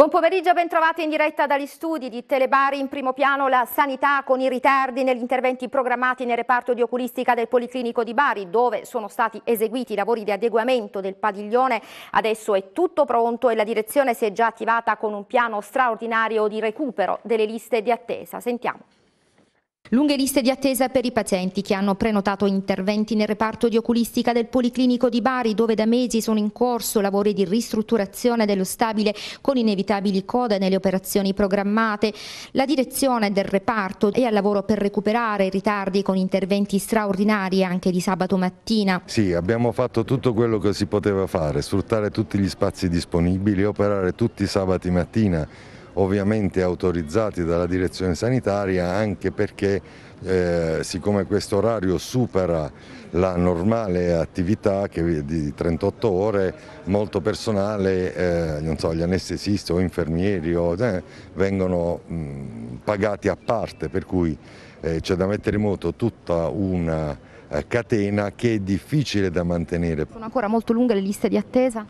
Buon pomeriggio, bentrovati in diretta dagli studi di Telebari. In primo piano la sanità con i ritardi negli interventi programmati nel reparto di oculistica del Policlinico di Bari, dove sono stati eseguiti i lavori di adeguamento del padiglione. Adesso è tutto pronto e la direzione si è già attivata con un piano straordinario di recupero delle liste di attesa. Sentiamo. Lunghe liste di attesa per i pazienti che hanno prenotato interventi nel reparto di oculistica del Policlinico di Bari, dove da mesi sono in corso lavori di ristrutturazione dello stabile con inevitabili code nelle operazioni programmate. La direzione del reparto è al lavoro per recuperare i ritardi con interventi straordinari anche di sabato mattina. Sì, abbiamo fatto tutto quello che si poteva fare, sfruttare tutti gli spazi disponibili, operare tutti i sabati mattina ovviamente autorizzati dalla direzione sanitaria anche perché eh, siccome questo orario supera la normale attività che, di 38 ore, molto personale, eh, so, gli anestesisti o infermieri o, eh, vengono mh, mm, pagati a parte, per cui eh, c'è da mettere in moto tutta una eh, catena che è difficile da mantenere. Sono ancora molto lunghe le liste di attesa?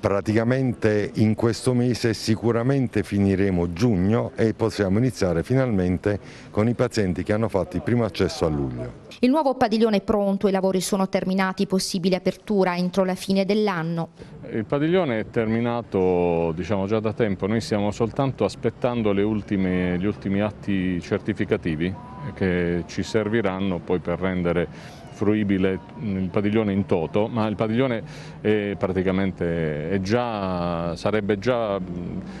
praticamente in questo mese sicuramente finiremo giugno e possiamo iniziare finalmente con i pazienti che hanno fatto il primo accesso a luglio. Il nuovo padiglione è pronto, i lavori sono terminati, possibile apertura entro la fine dell'anno. Il padiglione è terminato diciamo, già da tempo, noi stiamo soltanto aspettando ultime, gli ultimi atti certificativi che ci serviranno poi per rendere fruibile il padiglione in toto, ma il padiglione è è già, sarebbe già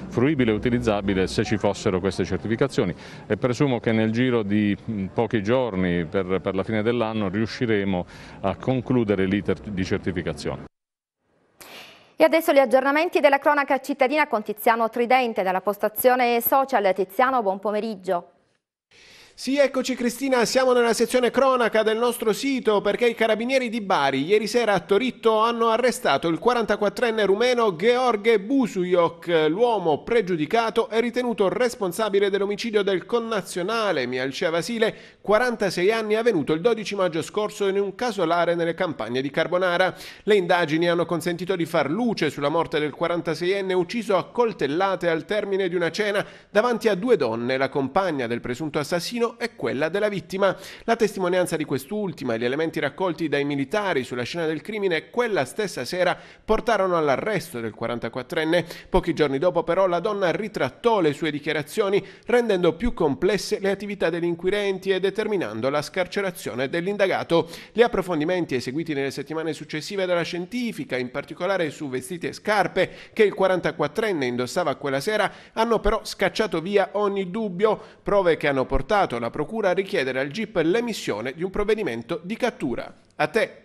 fruibile e utilizzabile se ci fossero queste certificazioni e presumo che nel giro di pochi giorni per, per la fine dell'anno riusciremo a concludere l'iter di certificazione. E adesso gli aggiornamenti della cronaca cittadina con Tiziano Tridente dalla postazione social. Tiziano, buon pomeriggio. Sì, eccoci Cristina, siamo nella sezione cronaca del nostro sito perché i carabinieri di Bari ieri sera a Toritto hanno arrestato il 44enne rumeno Gheorghe Busuioc, l'uomo pregiudicato e ritenuto responsabile dell'omicidio del connazionale Mialcea Vasile, 46 anni, avvenuto il 12 maggio scorso in un casolare nelle campagne di Carbonara. Le indagini hanno consentito di far luce sulla morte del 46enne ucciso a coltellate al termine di una cena davanti a due donne, la compagna del presunto assassino assassino e quella della vittima. La testimonianza di quest'ultima e gli elementi raccolti dai militari sulla scena del crimine quella stessa sera portarono all'arresto del 44enne. Pochi giorni dopo però la donna ritrattò le sue dichiarazioni rendendo più complesse le attività degli inquirenti e determinando la scarcerazione dell'indagato. Gli approfondimenti eseguiti nelle settimane successive dalla scientifica, in particolare su vestiti e scarpe che il 44enne indossava quella sera, hanno però scacciato via ogni dubbio, prove che hanno portato la procura a richiedere al GIP l'emissione di un provvedimento di cattura. A te!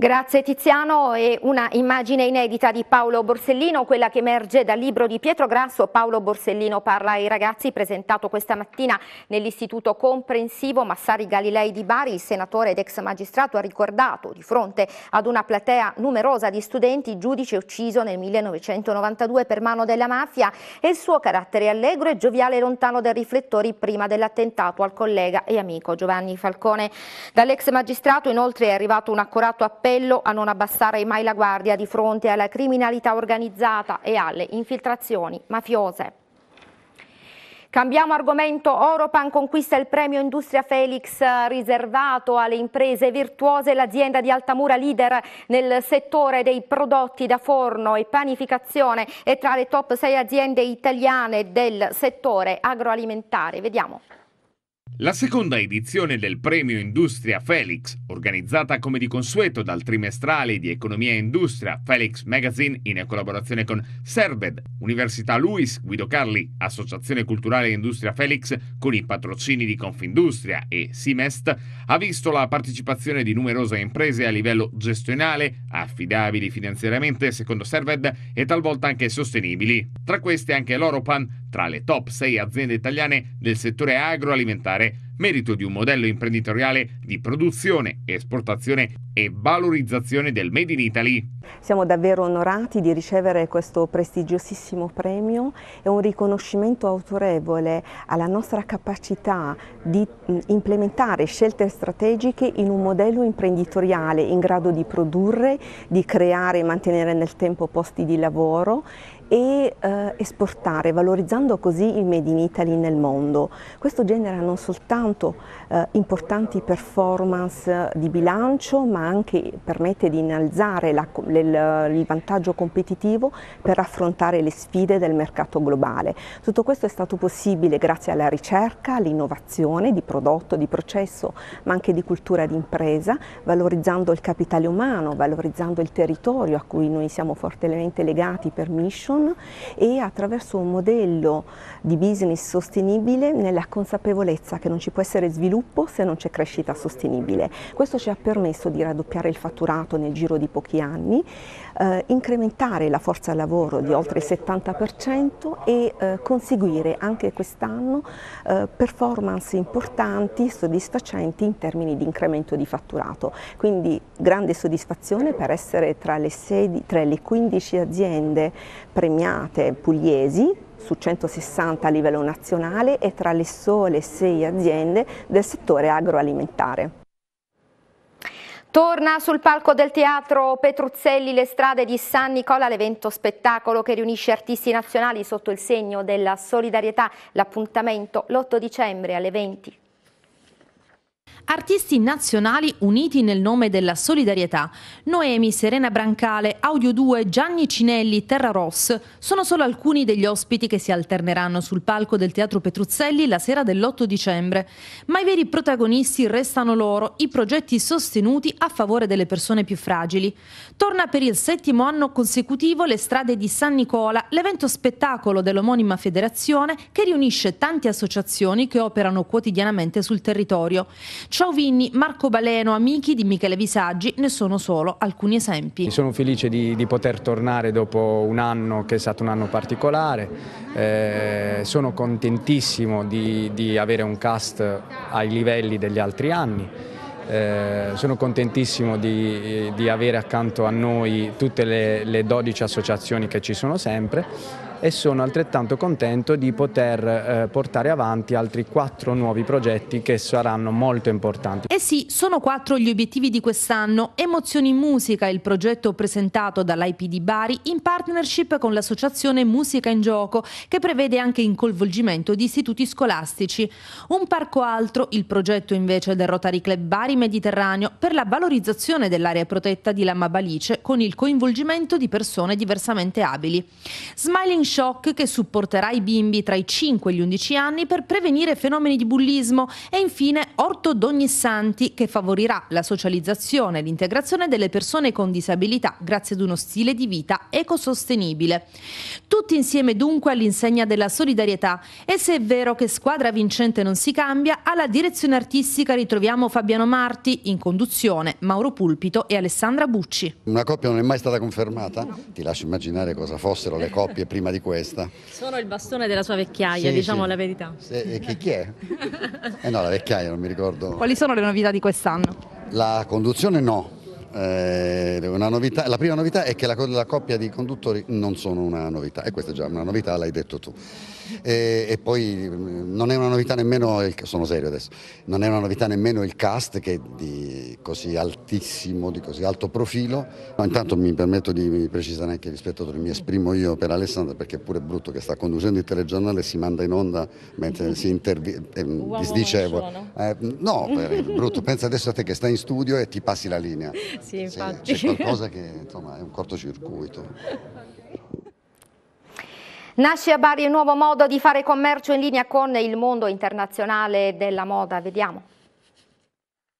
Grazie Tiziano e una immagine inedita di Paolo Borsellino, quella che emerge dal libro di Pietro Grasso. Paolo Borsellino parla ai ragazzi, presentato questa mattina nell'Istituto Comprensivo Massari Galilei di Bari. Il senatore ed ex magistrato ha ricordato di fronte ad una platea numerosa di studenti, giudice ucciso nel 1992 per mano della mafia e il suo carattere allegro e gioviale lontano dai riflettori prima dell'attentato al collega e amico Giovanni Falcone. Dall'ex magistrato inoltre è arrivato un accorato appello appello a non abbassare mai la guardia di fronte alla criminalità organizzata e alle infiltrazioni mafiose. Cambiamo argomento, Oropan conquista il premio Industria Felix eh, riservato alle imprese virtuose. L'azienda di Altamura leader nel settore dei prodotti da forno e panificazione è tra le top 6 aziende italiane del settore agroalimentare. Vediamo. La seconda edizione del Premio Industria Felix, organizzata come di consueto dal trimestrale di Economia e Industria Felix Magazine in collaborazione con Served, Università Luis Guido Carli, Associazione Culturale Industria Felix con i patrocini di Confindustria e Simest, ha visto la partecipazione di numerose imprese a livello gestionale, affidabili finanziariamente secondo Served e talvolta anche sostenibili. Tra queste anche l'Oropan, tra le top 6 aziende italiane del settore agroalimentare, merito di un modello imprenditoriale di produzione, esportazione e valorizzazione del Made in Italy. Siamo davvero onorati di ricevere questo prestigiosissimo premio è un riconoscimento autorevole alla nostra capacità di mm, implementare scelte strategiche in un modello imprenditoriale in grado di produrre, di creare e mantenere nel tempo posti di lavoro e eh, esportare, valorizzando così il Made in Italy nel mondo. Questo genera non soltanto eh, importanti performance di bilancio, ma anche permette di innalzare la, il, il vantaggio competitivo per affrontare le sfide del mercato globale. Tutto questo è stato possibile grazie alla ricerca, all'innovazione di prodotto, di processo, ma anche di cultura d'impresa, valorizzando il capitale umano, valorizzando il territorio a cui noi siamo fortemente legati per mission Horizon e attraverso un modello di business sostenibile nella consapevolezza che non ci può essere sviluppo se non c'è crescita sostenibile. Questo ci ha permesso di raddoppiare il fatturato nel giro di pochi anni, eh, incrementare la forza lavoro di oltre il 70% e eh, conseguire anche quest'anno eh, performance importanti, e soddisfacenti in termini di incremento di fatturato. Quindi grande soddisfazione per essere tra le, 16, tra le 15 aziende premiate premiate pugliesi su 160 a livello nazionale e tra le sole 6 aziende del settore agroalimentare. Torna sul palco del teatro Petruzzelli le strade di San Nicola, l'evento spettacolo che riunisce artisti nazionali sotto il segno della solidarietà. L'appuntamento l'8 dicembre alle 20. Artisti nazionali uniti nel nome della solidarietà. Noemi, Serena Brancale, Audio 2, Gianni Cinelli, Terra Ross sono solo alcuni degli ospiti che si alterneranno sul palco del Teatro Petruzzelli la sera dell'8 dicembre. Ma i veri protagonisti restano loro, i progetti sostenuti a favore delle persone più fragili. Torna per il settimo anno consecutivo le strade di San Nicola, l'evento spettacolo dell'omonima federazione che riunisce tante associazioni che operano quotidianamente sul territorio. Ciao Vinni, Marco Baleno, amici di Michele Visaggi, ne sono solo alcuni esempi. sono felice di, di poter tornare dopo un anno che è stato un anno particolare, eh, sono contentissimo di, di avere un cast ai livelli degli altri anni. Eh, sono contentissimo di, di, avere accanto a noi tutte le, le 12 associazioni che ci sono sempre e sono altrettanto contento di poter eh, portare avanti altri quattro nuovi progetti che saranno molto importanti. E eh sì, sono quattro gli obiettivi di quest'anno. Emozioni Musica il progetto presentato dall'IP di Bari in partnership con l'associazione Musica in Gioco che prevede anche il coinvolgimento di istituti scolastici. Un parco altro, il progetto invece del Rotary Club Bari Mediterraneo per la valorizzazione dell'area protetta di Lama Balice con il coinvolgimento di persone diversamente abili. Smiling shock che supporterà i bimbi tra i 5 e gli 11 anni per prevenire fenomeni di bullismo e infine Orto Ortodognissanti che favorirà la socializzazione e l'integrazione delle persone con disabilità grazie ad uno stile di vita ecosostenibile. Tutti insieme dunque all'insegna della solidarietà. E se è vero che squadra vincente non si cambia, alla direzione artistica ritroviamo Fabiano Marti, in conduzione Mauro Pulpito e Alessandra Bucci. Una coppia non è mai stata confermata, ti lascio immaginare cosa fossero le coppie prima di questa. Sono il bastone della sua vecchiaia, sì, diciamo sì. la verità. Sì, e chi, chi è? Eh no, la vecchiaia, non mi ricordo. Quali sono le novità di quest'anno? La conduzione no, eh, novità, la prima novità è che la, la, coppia di conduttori non sono una novità e questa è già una novità, l'hai detto tu. E, e poi mm, non è una novità nemmeno, il, sono serio adesso, non è una novità nemmeno il cast che è di così altissimo, di così alto profilo. No, intanto mi permetto di precisare anche rispetto a dove mi esprimo io per Alessandro perché è pure brutto che sta conducendo il telegiornale, si manda in onda mentre si interviene eh, disdiceva. Eh, no, è eh, brutto, pensa adesso a te che stai in studio e ti passi la linea sì, infatti. C'è qualcosa che insomma, è un cortocircuito. Nasce a Bari un nuovo modo di fare commercio in linea con il mondo internazionale della moda, vediamo.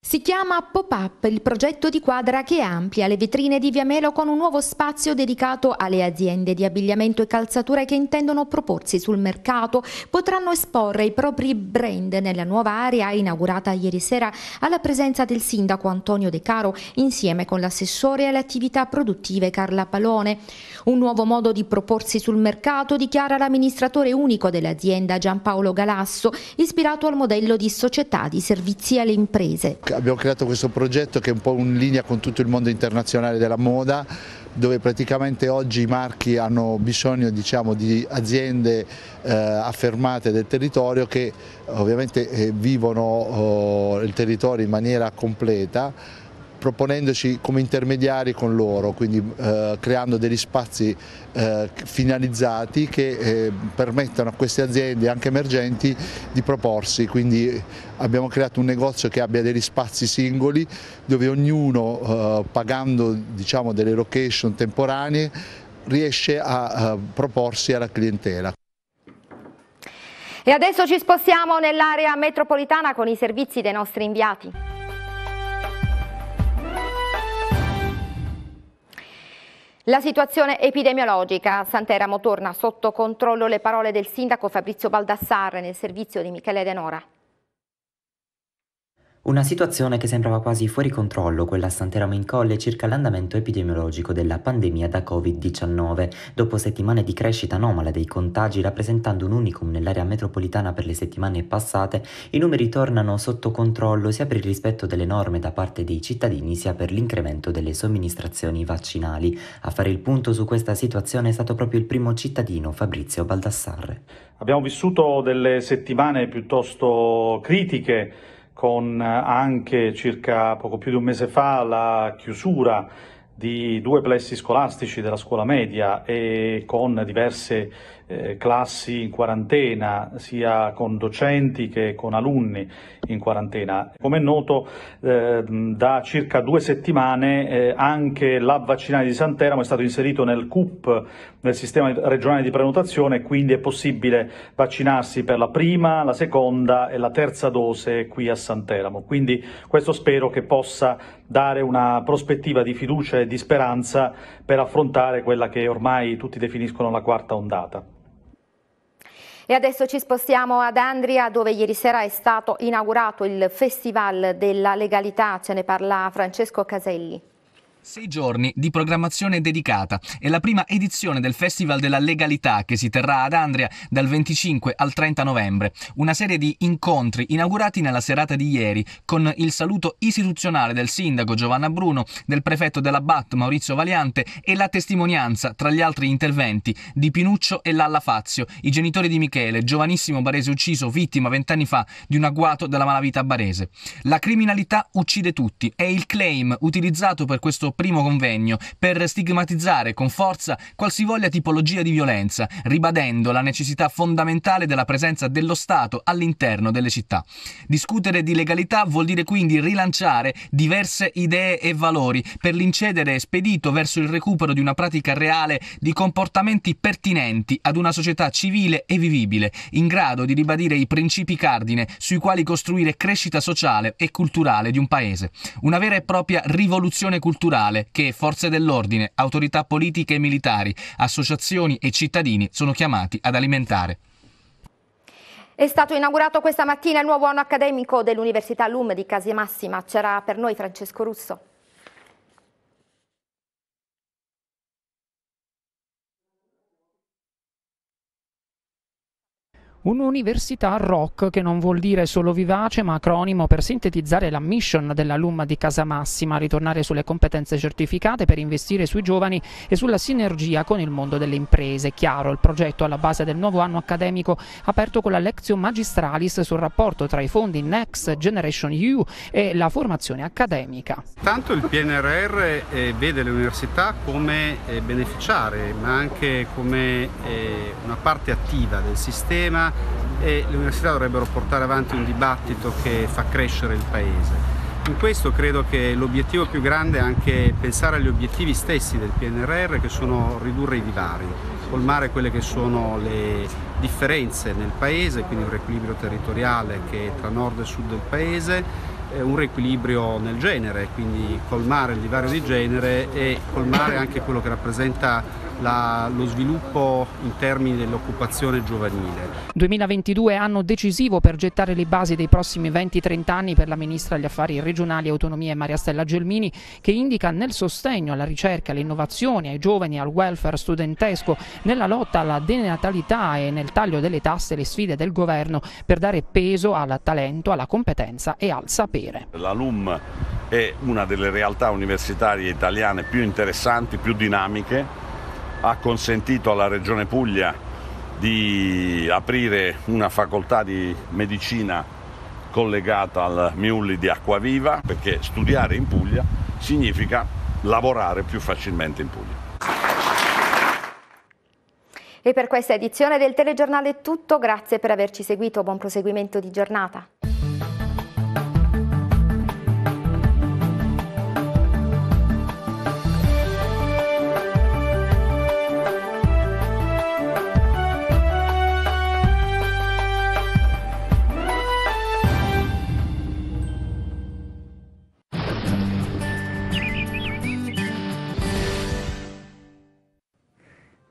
Si chiama Pop-Up il progetto di quadra che amplia le vetrine di Via Melo con un nuovo spazio dedicato alle aziende di abbigliamento e calzature che intendono proporsi sul mercato. Potranno esporre i propri brand nella nuova area inaugurata ieri sera alla presenza del sindaco Antonio De Caro insieme con l'assessore alle attività produttive Carla Palone. Un nuovo modo di proporsi sul mercato dichiara l'amministratore unico dell'azienda Giampaolo Galasso, ispirato al modello di società di servizi alle imprese abbiamo creato questo progetto che è un po' in linea con tutto il mondo internazionale della moda dove praticamente oggi i marchi hanno bisogno diciamo, di aziende eh, affermate del territorio che ovviamente eh, vivono eh, il territorio in maniera completa proponendoci come intermediari con loro, quindi eh, creando degli spazi eh, finalizzati che eh, permettano a queste aziende anche emergenti di proporsi, quindi abbiamo creato un negozio che abbia degli spazi singoli dove ognuno eh, pagando diciamo, delle location temporanee riesce a proporsi alla clientela. E adesso ci spostiamo nell'area metropolitana con i servizi dei nostri inviati. La situazione epidemiologica. Santeramo torna sotto controllo le parole del sindaco Fabrizio Baldassarre nel servizio di Michele Denora. Una situazione che sembrava quasi fuori controllo, quella a Santeramo in Colle, circa l'andamento epidemiologico della pandemia da Covid-19, dopo settimane di crescita anomala dei contagi rappresentando un unicum nell'area metropolitana per le settimane passate, i numeri tornano sotto controllo sia per il rispetto delle norme da parte dei cittadini sia per l'incremento delle somministrazioni vaccinali. A fare il punto su questa situazione è stato proprio il primo cittadino, Fabrizio Baldassarre. Abbiamo vissuto delle settimane piuttosto critiche con eh, anche circa poco più di un mese fa la chiusura di due plessi scolastici della scuola media e con diverse eh, classi in quarantena, sia con docenti che con alunni in quarantena. Come è noto, eh, da circa due settimane eh, anche la vaccinale di Santeramo è stato inserito nel CUP, nel sistema regionale di prenotazione, quindi è possibile vaccinarsi per la prima, la seconda e la terza dose qui a Santeramo. Quindi questo spero che possa dare una prospettiva di fiducia e di speranza per affrontare quella che ormai tutti definiscono la quarta ondata. E adesso ci spostiamo ad Andria dove ieri sera è stato inaugurato il Festival della Legalità, ce ne parla Francesco Caselli. Sei giorni di programmazione dedicata. È la prima edizione del Festival della Legalità che si terrà ad Andria dal 25 al 30 novembre. Una serie di incontri inaugurati nella serata di ieri con il saluto istituzionale del sindaco Giovanna Bruno, del prefetto della BAT Maurizio Valiante e la testimonianza, tra gli altri interventi, di Pinuccio e Lalla Fazio, i genitori di Michele, giovanissimo barese ucciso vittima vent'anni fa di un agguato della malavita barese. La criminalità uccide tutti. È il claim utilizzato per questo primo convegno per stigmatizzare con forza qualsivoglia tipologia di violenza, ribadendo la necessità fondamentale della presenza dello Stato all'interno delle città. Discutere di legalità vuol dire quindi rilanciare diverse idee e valori per l'incedere spedito verso il recupero di una pratica reale di comportamenti pertinenti ad una società civile e vivibile, in grado di ribadire i principi cardine sui quali costruire crescita sociale e culturale di un paese. Una vera e propria rivoluzione culturale culturale che forze dell'ordine, autorità politiche e militari, associazioni e cittadini sono chiamati ad alimentare. È stato inaugurato questa mattina il nuovo anno accademico dell'Università LUM di Casimassima. C'era per noi Francesco Russo. Un'università rock che non vuol dire solo vivace ma acronimo per sintetizzare la mission dell'alumma di Casamassima, ritornare sulle competenze certificate per investire sui giovani e sulla sinergia con il mondo delle imprese. Chiaro, il progetto alla base del nuovo anno accademico aperto con la Lectio Magistralis sul rapporto tra i fondi Next Generation EU e la formazione accademica. Tanto il PNRR eh, vede le università come eh, beneficiare ma anche come eh, una parte attiva del sistema e le università dovrebbero portare avanti un dibattito che fa crescere il Paese. In questo credo che l'obiettivo più grande è anche pensare agli obiettivi stessi del PNRR che sono ridurre i divari, colmare quelle che sono le differenze nel Paese, quindi un riequilibrio territoriale che è tra nord e sud del Paese, un riequilibrio nel genere, quindi colmare il divario di genere e colmare anche quello che rappresenta la, lo sviluppo in termini dell'occupazione giovanile. 2022 è anno decisivo per gettare le basi dei prossimi 20-30 anni per la Ministra degli Affari Regionali e Autonomie Maria Stella Gelmini che indica nel sostegno alla ricerca, all'innovazione, ai giovani, al welfare studentesco, nella lotta alla denatalità e nel taglio delle tasse le sfide del governo per dare peso al talento, alla competenza e al sapere. La LUM è una delle realtà universitarie italiane più interessanti, più dinamiche ha consentito alla Regione Puglia di aprire una facoltà di medicina collegata al Miulli di Acquaviva, perché studiare in Puglia significa lavorare più facilmente in Puglia. E per questa edizione del telegiornale è tutto, grazie per averci seguito, buon proseguimento di giornata.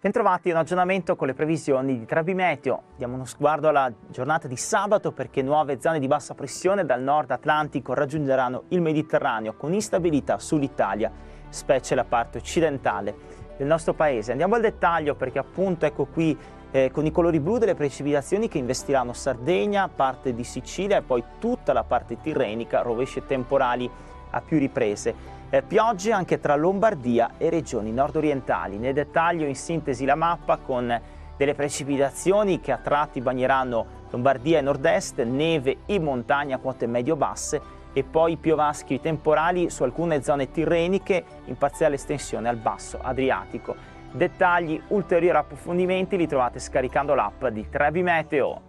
Bentrovati a un aggiornamento con le previsioni di Trabi Meteo. Diamo uno sguardo alla giornata di sabato perché nuove zone di bassa pressione dal nord Atlantico raggiungeranno il Mediterraneo con instabilità sull'Italia, specie la parte occidentale del nostro paese. Andiamo al dettaglio perché appunto ecco qui eh, con i colori blu delle precipitazioni che investiranno Sardegna, parte di Sicilia e poi tutta la parte tirrenica, rovesce temporali a più riprese. Eh, piogge anche tra Lombardia e regioni nordorientali. orientali Nel dettaglio, in sintesi, la mappa con delle precipitazioni che a tratti bagneranno Lombardia e nord-est, neve in montagna a quote medio-basse e poi piovaschi temporali su alcune zone tirreniche in parziale estensione al basso Adriatico. Dettagli, ulteriori approfondimenti li trovate scaricando l'app di Trebi Meteo.